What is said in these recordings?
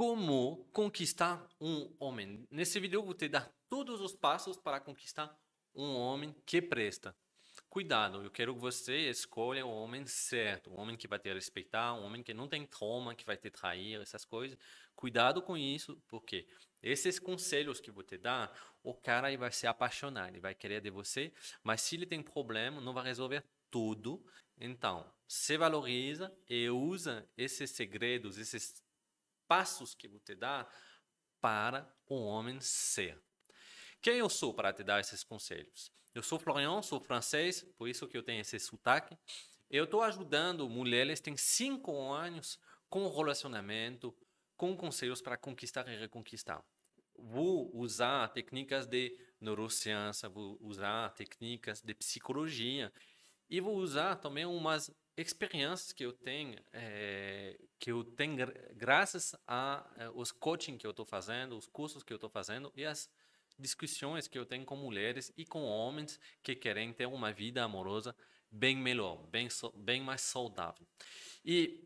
como conquistar um homem. Nesse vídeo eu vou te dar todos os passos para conquistar um homem que presta. Cuidado, eu quero que você escolha o homem certo, o homem que vai te respeitar, o homem que não tem trauma, que vai te trair, essas coisas. Cuidado com isso, porque esses conselhos que vou te dar, o cara vai se apaixonar, ele vai querer de você, mas se ele tem problema, não vai resolver tudo. Então, se valoriza e usa esses segredos, esses passos que vou te dar para o homem ser. Quem eu sou para te dar esses conselhos? Eu sou Florian, sou francês, por isso que eu tenho esse sotaque. Eu estou ajudando mulheres têm cinco anos com relacionamento, com conselhos para conquistar e reconquistar. Vou usar técnicas de neurociência, vou usar técnicas de psicologia e vou usar também umas experiências que eu tenho, é, que eu tenho graças a, a é, os coaching que eu estou fazendo, os cursos que eu estou fazendo e as discussões que eu tenho com mulheres e com homens que querem ter uma vida amorosa bem melhor, bem, bem mais saudável. E,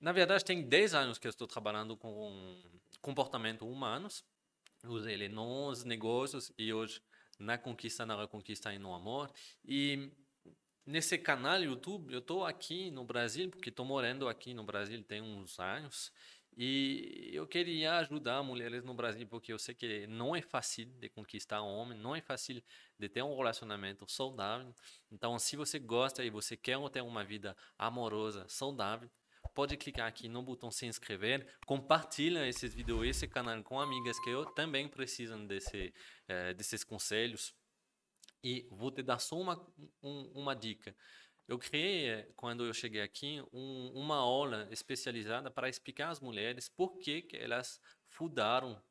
na verdade, tem 10 anos que eu estou trabalhando com comportamento humanos, usei ele nos negócios e hoje na conquista, na reconquista e no amor. E nesse canal YouTube, eu estou aqui no Brasil, porque estou morando aqui no Brasil tem uns anos, e eu queria ajudar mulheres no Brasil, porque eu sei que não é fácil de conquistar um homem, não é fácil de ter um relacionamento saudável. Então, se você gosta e você quer ter uma vida amorosa, saudável, pode clicar aqui no botão se inscrever, compartilha esses vídeos, esse canal com amigas que eu também precisam desse, eh, desses conselhos e vou te dar só uma, um, uma dica. Eu criei, eh, quando eu cheguei aqui, um, uma aula especializada para explicar às mulheres por que, que elas fudaram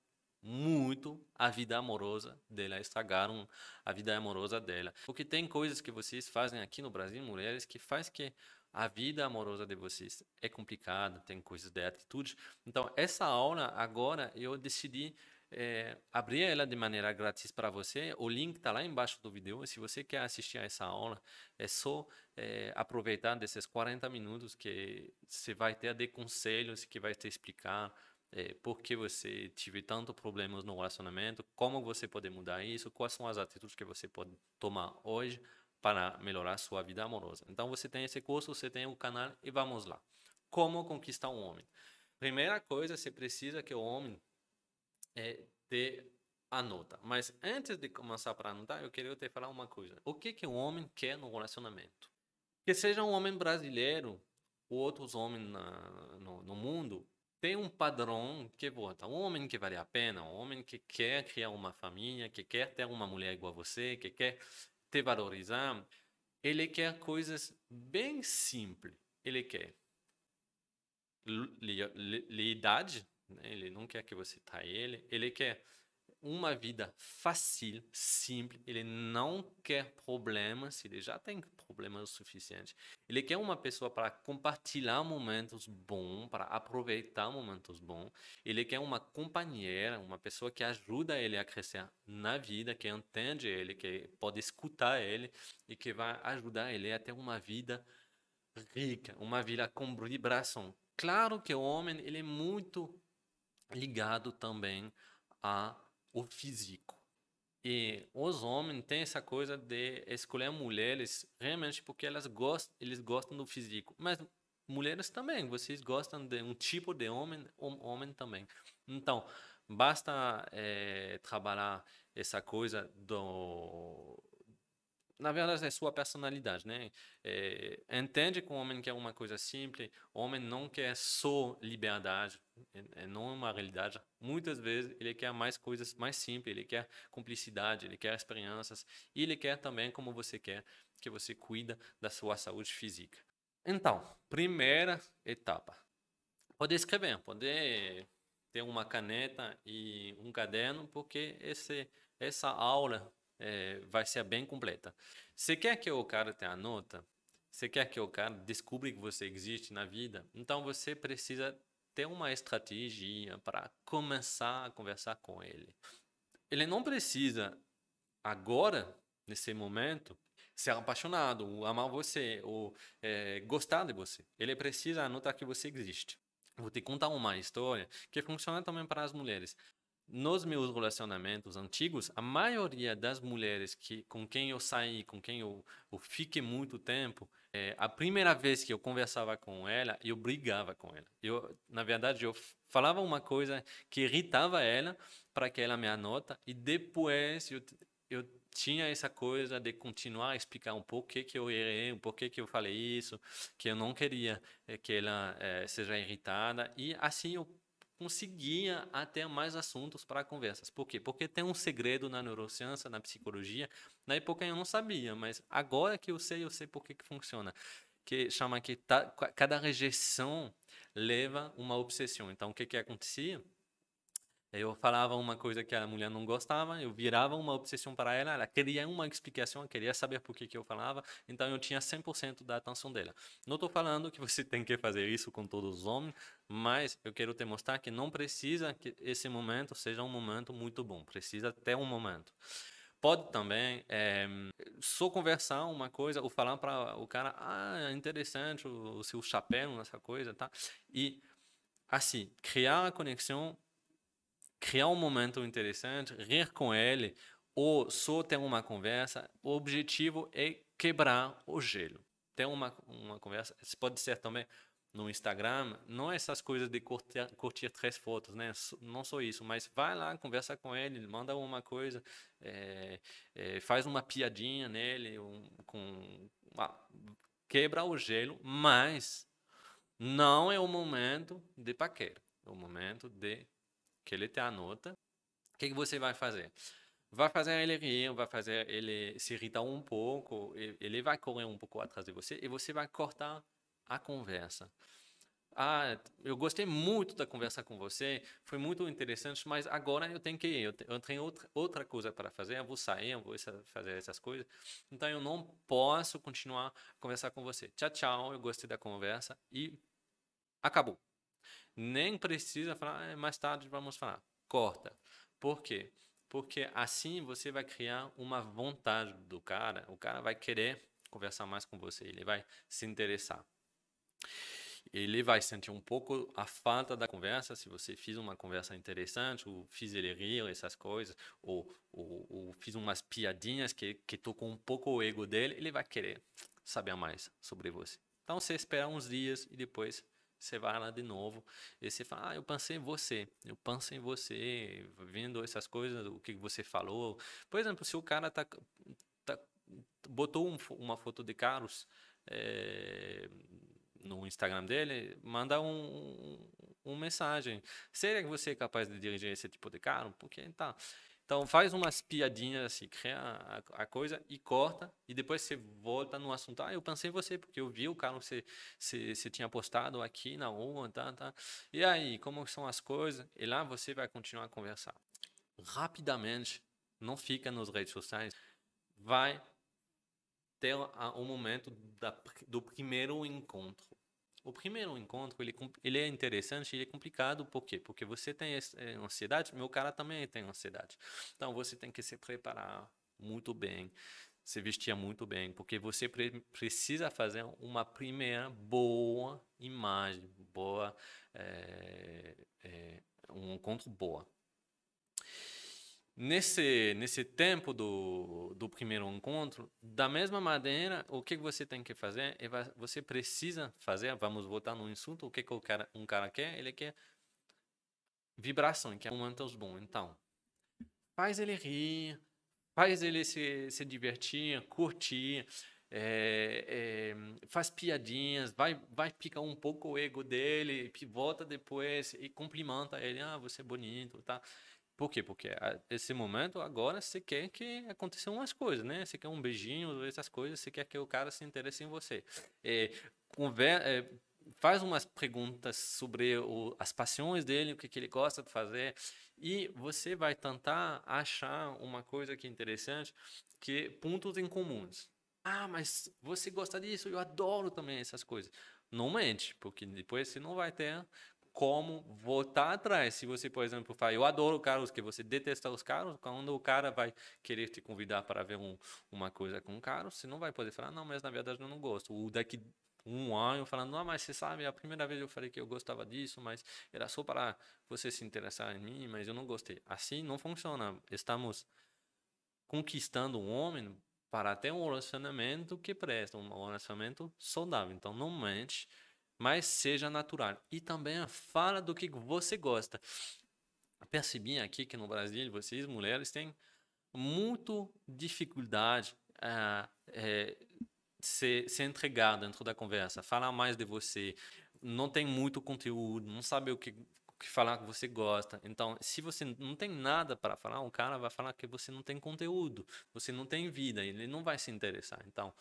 muito a vida amorosa dela, estragaram a vida amorosa dela. Porque tem coisas que vocês fazem aqui no Brasil, mulheres, que faz que a vida amorosa de vocês é complicada, tem coisas de atitude. Então, essa aula agora eu decidi é, abrir ela de maneira grátis para você. O link está lá embaixo do vídeo. Se você quer assistir a essa aula, é só é, aproveitar desses 40 minutos que você vai ter de conselhos que vai te explicar é, por que você tive tanto problemas no relacionamento, como você pode mudar isso, quais são as atitudes que você pode tomar hoje para melhorar sua vida amorosa. Então você tem esse curso, você tem o canal e vamos lá. Como conquistar um homem? Primeira coisa, você precisa que o homem é, a anota. Mas antes de começar para anotar, eu queria te falar uma coisa. O que que um homem quer no relacionamento? Que seja um homem brasileiro ou outros homens na, no, no mundo, tem um padrão que volta. Um homem que vale a pena, um homem que quer criar uma família, que quer ter uma mulher igual a você, que quer te valorizar, ele quer coisas bem simples. Ele quer lealdade, né? Ele não quer que você traia ele. Ele quer uma vida fácil, simples. Ele não quer problemas. Ele já tem problemas o suficiente. Ele quer uma pessoa para compartilhar momentos bons, para aproveitar momentos bons. Ele quer uma companheira, uma pessoa que ajuda ele a crescer na vida, que entende ele, que pode escutar ele e que vai ajudar ele a ter uma vida rica, uma vida com vibração. Claro que o homem ele é muito ligado também a o físico. E os homens têm essa coisa de escolher mulheres realmente porque elas gostam, eles gostam do físico. Mas mulheres também, vocês gostam de um tipo de homem, um homem também. Então, basta é, trabalhar essa coisa do na verdade é sua personalidade né é, entende que o homem quer uma coisa simples o homem não quer só liberdade é, é, não é uma realidade. Muitas vezes ele quer mais coisas mais simples, ele quer cumplicidade, ele quer experiências e ele quer também como você quer que você cuida da sua saúde física. Então, primeira etapa. Pode escrever, pode ter uma caneta e um caderno, porque esse, essa aula é, vai ser bem completa. Você quer que o cara tenha nota? Você quer que o cara descubra que você existe na vida? Então você precisa ter uma estratégia para começar a conversar com ele. Ele não precisa agora, nesse momento, ser apaixonado, ou amar você, ou é, gostar de você. Ele precisa anotar que você existe. Vou te contar uma história que funciona também para as mulheres nos meus relacionamentos antigos, a maioria das mulheres que com quem eu saí, com quem eu, eu fiquei muito tempo, é, a primeira vez que eu conversava com ela, eu brigava com ela. Eu, na verdade, eu falava uma coisa que irritava ela para que ela me anota e depois eu, eu tinha essa coisa de continuar a explicar um porquê que eu errei, um porquê que eu falei isso, que eu não queria é, que ela é, seja irritada e assim eu conseguia até mais assuntos para conversas. Por quê? Porque tem um segredo na neurociência, na psicologia. Na época eu não sabia, mas agora que eu sei, eu sei por que, que funciona. Que chama que tá, cada rejeição leva uma obsessão. Então, o que, que acontecia? Eu falava uma coisa que a mulher não gostava, eu virava uma obsessão para ela, ela queria uma explicação, queria saber por que, que eu falava, então eu tinha 100% da atenção dela. Não estou falando que você tem que fazer isso com todos os homens, mas eu quero te mostrar que não precisa que esse momento seja um momento muito bom, precisa ter um momento. Pode também é, só conversar uma coisa ou falar para o cara, ah, é interessante o, o seu chapéu, essa coisa, tá? E assim, criar a conexão criar um momento interessante, rir com ele, ou só ter uma conversa. O objetivo é quebrar o gelo. Ter uma, uma conversa, isso pode ser também no Instagram, não essas coisas de curtir, curtir três fotos, né? Não só isso, mas vai lá, conversa com ele, manda uma coisa, é, é, faz uma piadinha nele, um, com, ah, quebra o gelo, mas não é o momento de paquera, é o momento de que ele te anota, o que, que você vai fazer? Vai fazer ele rir, vai fazer ele se irritar um pouco, ele vai correr um pouco atrás de você e você vai cortar a conversa. Ah, eu gostei muito da conversa com você, foi muito interessante, mas agora eu tenho que ir, eu, eu tenho outra, outra coisa para fazer, eu vou sair, eu vou fazer essas coisas, então eu não posso continuar a conversar com você. Tchau, tchau, eu gostei da conversa e acabou nem precisa falar, ah, é mais tarde vamos falar. Corta. Por quê? Porque assim você vai criar uma vontade do cara, o cara vai querer conversar mais com você, ele vai se interessar. Ele vai sentir um pouco a falta da conversa, se você fez uma conversa interessante, ou fiz ele rir, essas coisas, ou, ou, ou fiz umas piadinhas que, que tocou um pouco o ego dele, ele vai querer saber mais sobre você. Então você espera uns dias e depois você vai lá de novo e você fala, ah, eu pensei em você, eu pensei em você, vendo essas coisas, o que você falou. Por exemplo, se o cara tá, tá botou um, uma foto de Carlos é, no Instagram dele, manda um, um, uma mensagem. Será que você é capaz de dirigir esse tipo de carro? Porque tá. Então faz umas piadinhas assim, cria a, a, coisa e corta, e depois você volta no assunto. Ah, eu pensei em você, porque eu vi o cara que você, tinha postado aqui na rua, tá, tá. E aí, como são as coisas? E lá você vai continuar a conversar. Rapidamente, não fica nas redes sociais, vai ter o um momento da, do primeiro encontro. O primeiro encontro, ele, é ele é interessante, ele é complicado, por quê? Porque você tem é, ansiedade, meu cara também tem ansiedade. Então, você tem que se preparar muito bem, se vestir muito bem, porque você pre precisa fazer uma primeira boa imagem, boa, é, é, um encontro boa nesse, nesse tempo do, do primeiro encontro, da mesma maneira, o que você tem que fazer é você precisa fazer, vamos voltar no insulto, o que, que o cara, um cara quer? Ele quer vibração, que quer momentos bons. Então, faz ele rir, faz ele se, se divertir, curtir, é, é, faz piadinhas, vai, vai picar um pouco o ego dele, volta depois e cumprimenta ele, ah, você é bonito, tá? Por quê? Porque ah, esse momento, agora, você quer que aconteçam umas coisas, né? Você quer um beijinho, essas coisas, você quer que o cara se interesse em você. É, é, faz umas perguntas sobre o, as paixões dele, o que, que ele gosta de fazer, e você vai tentar achar uma coisa que é interessante, que é pontos em comuns. Ah, mas você gosta disso, eu adoro também essas coisas. Não mente, porque depois você não vai ter como voltar atrás. Se você, por exemplo, fala, eu adoro carros, que você detesta os carros, quando o cara vai querer te convidar para ver um, uma coisa com um carro, você não vai poder falar, não, mas na verdade eu não gosto. Ou daqui um ano falando, não, mas você sabe, a primeira vez eu falei que eu gostava disso, mas era só para você se interessar em mim, mas eu não gostei. Assim não funciona. Estamos conquistando um homem para ter um relacionamento que presta, um relacionamento saudável. Então, não mente mas seja natural. E também fala do que você gosta. Percebi aqui que no Brasil, vocês mulheres têm muito dificuldade a eh, é, eh, se, se entregar dentro da conversa, falar mais de você, não tem muito conteúdo, não sabe o que, que falar que você gosta. Então, se você não tem nada para falar, o cara vai falar que você não tem conteúdo, você não tem vida, ele não vai se interessar. Então,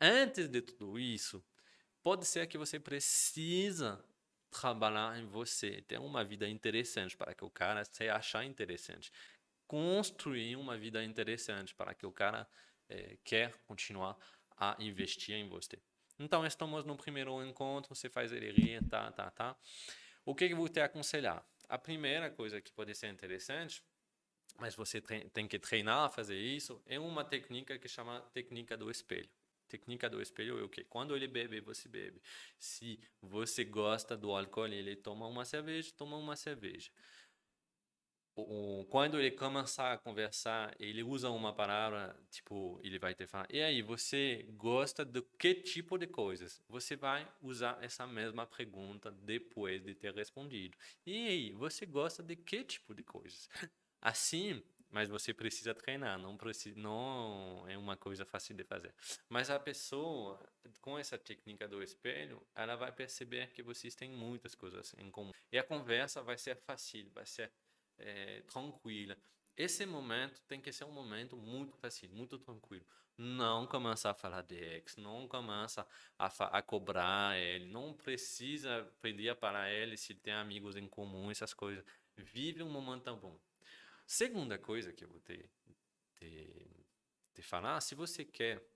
antes de tudo isso, pode ser que você precisa trabalhar em você, ter uma vida interessante para que o cara se achar interessante, construir uma vida interessante para que o cara eh, quer continuar a investir em você. Então estamos no primeiro encontro, você faz ele rir, tá, tá, tá. O que eu vou te aconselhar? A primeira coisa que pode ser interessante, mas você tem que treinar a fazer isso, é uma técnica que chama técnica do espelho técnica do espelho é o que quando ele bebe você bebe se você gosta do álcool ele toma uma cerveja toma uma cerveja quando ele começar a conversar ele usa uma palavra tipo ele vai ter falar e aí você gosta de que tipo de coisas você vai usar essa mesma pergunta depois de ter respondido e aí você gosta de que tipo de coisas assim mas você precisa treinar, não, precisa, não é uma coisa fácil de fazer. Mas a pessoa, com essa técnica do espelho, ela vai perceber que vocês têm muitas coisas em comum. E a conversa vai ser fácil, vai ser é, tranquila. Esse momento tem que ser um momento muito fácil, muito tranquilo. Não começar a falar de ex, não começa a, a cobrar ele, não precisa pedir para ele se tem amigos em comum, essas coisas. Vive um momento bom. Segunda coisa que eu vou te, te, te falar, se você quer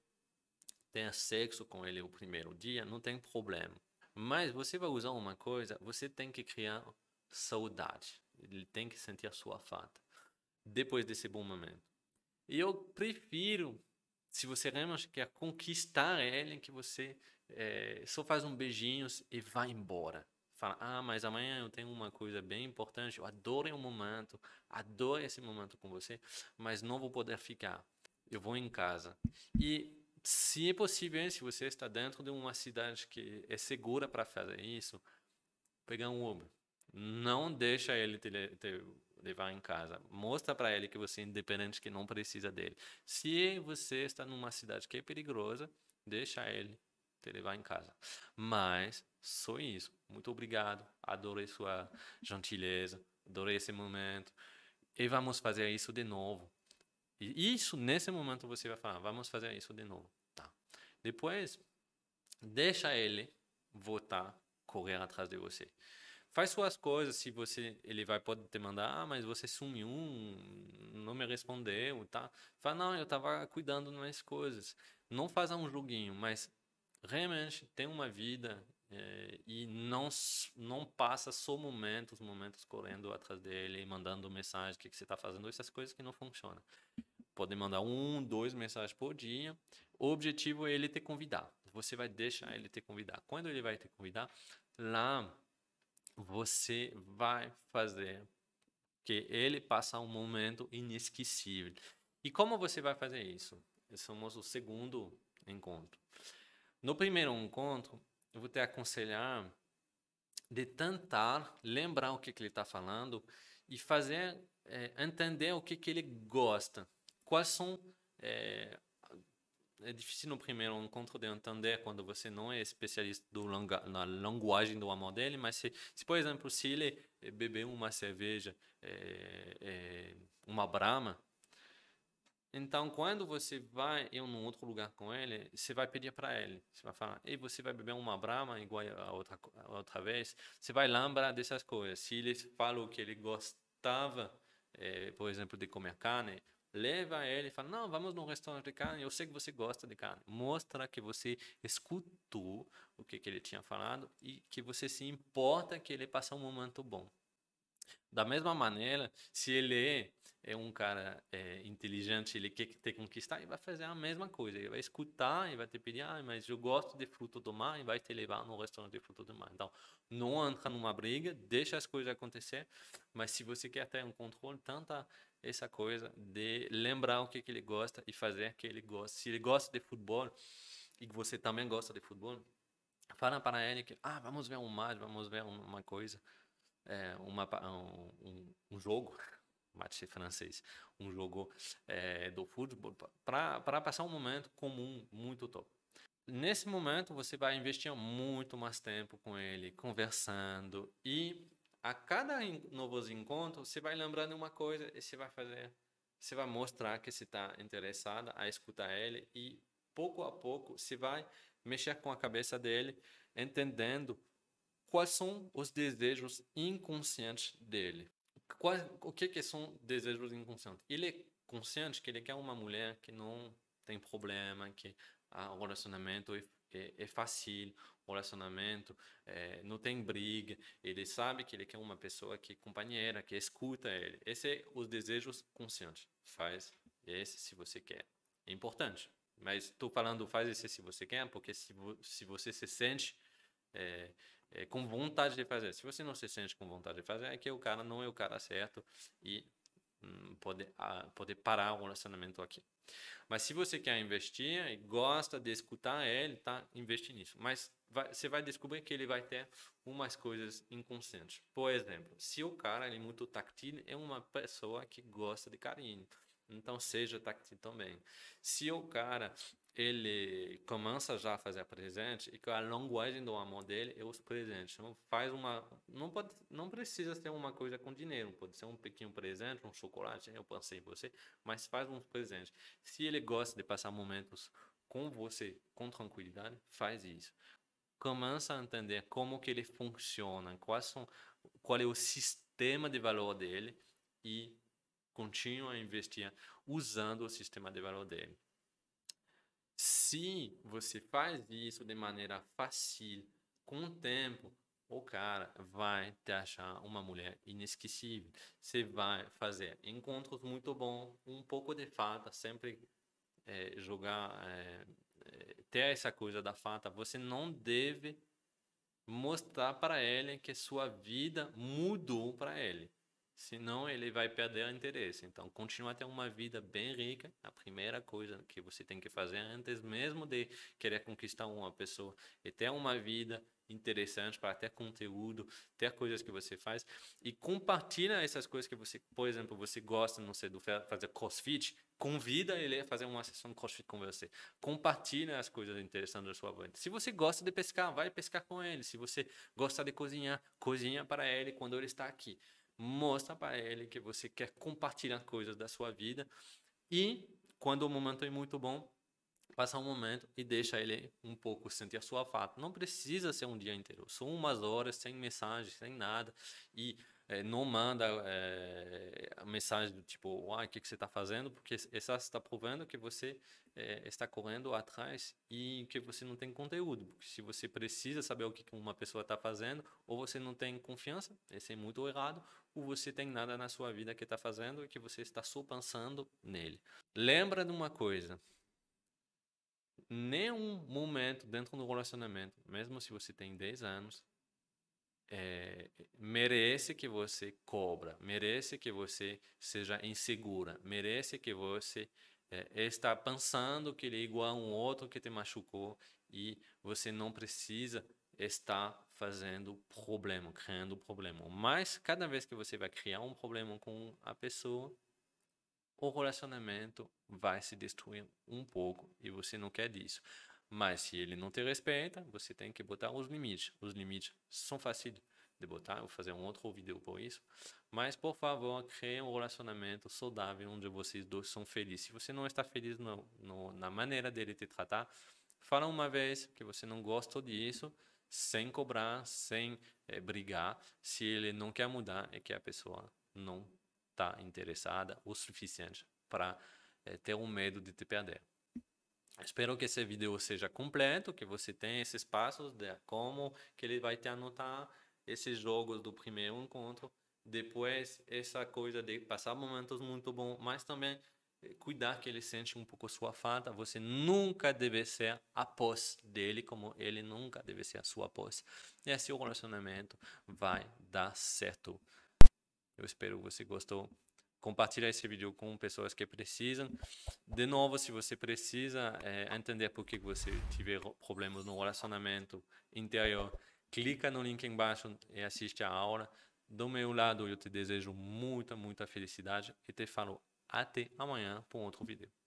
ter sexo com ele o primeiro dia, não tem problema. Mas você vai usar uma coisa, você tem que criar saudade. Ele tem que sentir a sua falta depois desse bom momento. E eu prefiro, se você realmente quer conquistar ele, que você é, só faz um beijinho e vai embora fala, ah, mas amanhã eu tenho uma coisa bem importante, eu adoro o um momento, adoro esse momento com você, mas não vou poder ficar, eu vou em casa. E se é possível, se você está dentro de uma cidade que é segura para fazer isso, pegar um Uber. Não deixa ele te, te levar em casa. Mostra para ele que você é independente, que não precisa dele. Se você está numa cidade que é perigosa, deixa ele te levar em casa. Mas só isso. Muito obrigado. Adorei sua gentileza. Adorei esse momento. E vamos fazer isso de novo. E isso, nesse momento, você vai falar: vamos fazer isso de novo. Tá. Depois, deixa ele voltar, correr atrás de você. Faz suas coisas, se você ele vai pode te mandar, ah, mas você sumiu, não me respondeu, tá? Fala, não, eu tava cuidando das minhas coisas. Não faça um joguinho, mas realmente tem uma vida é, e não não passa só momentos, momentos correndo atrás dele, mandando mensagem, o que, que você está fazendo, essas coisas que não funcionam. Pode mandar um, dois mensagens por dia. O objetivo é ele te convidar. Você vai deixar ele te convidar. Quando ele vai te convidar, lá você vai fazer que ele passa um momento inesquecível. E como você vai fazer isso? Esse é o segundo encontro. No primeiro encontro, eu vou te aconselhar de tentar lembrar o que, que ele está falando e fazer é, entender o que, que ele gosta. Quais são. É, é difícil no primeiro encontro de entender quando você não é especialista do na linguagem do amor dele, mas se, se por exemplo, se ele é, beber uma cerveja, é, é, uma brama, então, quando você vai em um outro lugar com ele, você vai pedir para ele. Você vai falar, e você vai beber uma brama igual a outra, a outra vez. Você vai lembrar dessas coisas. Se ele falou que ele gostava, eh, por exemplo, de comer carne, leva ele e fala, não, vamos num restaurante de carne, eu sei que você gosta de carne. Mostra que você escutou o que, que ele tinha falado e que você se importa que ele passe um momento bom. Da mesma maneira, se ele é um cara é, inteligente, ele quer te conquistar, e vai fazer a mesma coisa. Ele vai escutar, e vai te pedir, ah, mas eu gosto de fruto do mar, e vai te levar no restaurante de fruto do mar. Então, não entra numa briga, deixa as coisas acontecer, mas se você quer ter um controle, tanta essa coisa de lembrar o que, que ele gosta e fazer que ele gosta. Se ele gosta de futebol, e você também gosta de futebol, fala para ele que, ah, vamos ver um mar, vamos ver uma coisa, é, uma, um, um jogo, mate francês, um jogo é, do futebol, para passar um momento comum muito top. Nesse momento, você vai investir muito mais tempo com ele, conversando, e a cada novo encontro, você vai lembrando uma coisa e você vai fazer, você vai mostrar que você está interessada a escutar ele, e pouco a pouco, você vai mexer com a cabeça dele, entendendo quais são os desejos inconscientes dele o que, que são desejos inconscientes? Ele é consciente que ele quer uma mulher que não tem problema, que ah, o relacionamento é, é, é fácil, o relacionamento é, não tem briga, ele sabe que ele quer uma pessoa que é companheira, que escuta ele. Esse é os desejos conscientes. Faz esse se você quer. É importante. Mas estou falando faz esse se você quer, porque se, se você se sente é, é, com vontade de fazer. Se você não se sente com vontade de fazer, é que o cara não é o cara certo e poder, hum, poder ah, parar o relacionamento aqui. Mas se você quer investir e gosta de escutar ele, tá? investe nisso. Mas vai, você vai descobrir que ele vai ter umas coisas inconscientes. Por exemplo, se o cara ele é muito tactil, é uma pessoa que gosta de carinho. Então seja tactil também. Se o cara ele começa já a fazer presente e que a linguagem do amor dele é os presentes. Então faz uma, não pode, não precisa ser uma coisa com dinheiro, pode ser um pequeno presente, um chocolate, eu pensei em você, mas faz um presente. Se ele gosta de passar momentos com você, com tranquilidade, faz isso. Começa a entender como que ele funciona, quais são, qual é o sistema de valor dele e continua a investir usando o sistema de valor dele. Se você faz isso de maneira fácil, com o tempo, o cara vai te achar uma mulher inesquecível. Você vai fazer encontros muito bons, um pouco de fata, sempre é, jogar, é, é, ter essa coisa da fata. Você não deve mostrar para ele que sua vida mudou para ele. Senão ele vai perder o interesse. Então, continuar a ter uma vida bem rica, a primeira coisa que você tem que fazer antes mesmo de querer conquistar uma pessoa é ter uma vida interessante para ter conteúdo, ter coisas que você faz e compartilha essas coisas que você, por exemplo, você gosta, não sei, do fazer crossfit, convida ele a fazer uma sessão de crossfit com você. Compartilha as coisas interessantes da sua vida. Se você gosta de pescar, vai pescar com ele. Se você gosta de cozinhar, cozinha para ele quando ele está aqui mostra para ele que você quer compartilhar coisas da sua vida e quando o momento é muito bom, passa um momento e deixa ele um pouco sentir a sua falta. Não precisa ser um dia inteiro, são umas horas sem mensagem, sem nada e é, não manda é, eh, a mensagem do tipo, ah, o que, que você está fazendo? Porque essa está provando que você é, está correndo atrás e que você não tem conteúdo. Porque se você precisa saber o que uma pessoa está fazendo, ou você não tem confiança, esse é muito errado, ou você tem nada na sua vida que está fazendo e que você está só pensando nele. Lembra de uma coisa. Nenhum momento dentro do relacionamento, mesmo se você tem 10 anos, é, merece que você cobra, merece que você seja insegura, merece que você é, está pensando que ele é igual a um outro que te machucou e você não precisa estar fazendo problema, criando problema. Mas cada vez que você vai criar um problema com a pessoa, o relacionamento vai se destruir um pouco e você não quer disso. Mas se ele não te respeita, você tem que botar os limites. Os limites são fáceis de botar, vou fazer um outro vídeo por isso. Mas, por favor, crie um relacionamento saudável onde vocês dois são felizes. Se você não está feliz no, no, na maneira dele te tratar, fala uma vez que você não gosta disso, sem cobrar, sem é, brigar. Se ele não quer mudar, é que a pessoa não está interessada o suficiente para é, eh, ter um medo de te perder. Espero que esse vídeo seja completo, que você tenha esses passos de como que ele vai te anotar esses jogos do primeiro encontro. Depois, essa coisa de passar momentos muito bons, mas também eh, cuidar que ele sente um pouco sua falta. Você nunca deve ser a posse dele, como ele nunca deve ser a sua posse. E assim o relacionamento vai dar certo. Eu espero que você gostou compartilhar esse vídeo com pessoas que precisam. De novo, se você precisa é, entender por que você tiver problemas no relacionamento interior, clica no link embaixo e assiste a aula. Do meu lado, eu te desejo muita, muita felicidade e te falo até amanhã para um outro vídeo.